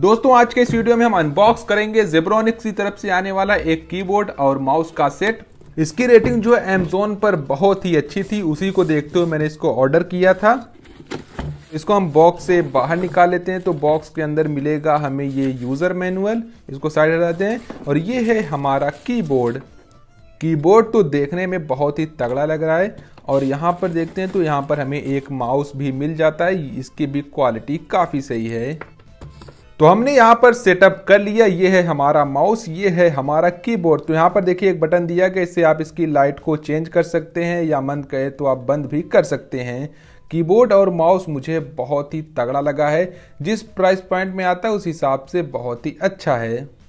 दोस्तों आज के इस वीडियो में हम अनबॉक्स करेंगे जेब्रोनिक्स की तरफ से आने वाला एक कीबोर्ड और माउस का सेट इसकी रेटिंग जो है एमजोन पर बहुत ही अच्छी थी उसी को देखते हुए मैंने इसको ऑर्डर किया था इसको हम बॉक्स से बाहर निकाल लेते हैं तो बॉक्स के अंदर मिलेगा हमें ये यूज़र मैनुअल इसको साइड हटाते हैं और ये है हमारा कीबोर्ड कीबोर्ड तो देखने में बहुत ही तगड़ा लग रहा है और यहाँ पर देखते हैं तो यहाँ पर हमें एक माउस भी मिल जाता है इसकी भी क्वालिटी काफ़ी सही है तो हमने यहाँ पर सेटअप कर लिया ये है हमारा माउस ये है हमारा कीबोर्ड तो यहाँ पर देखिए एक बटन दिया गया इससे आप इसकी लाइट को चेंज कर सकते हैं या मंद कहे तो आप बंद भी कर सकते हैं कीबोर्ड और माउस मुझे बहुत ही तगड़ा लगा है जिस प्राइस पॉइंट में आता है उस हिसाब से बहुत ही अच्छा है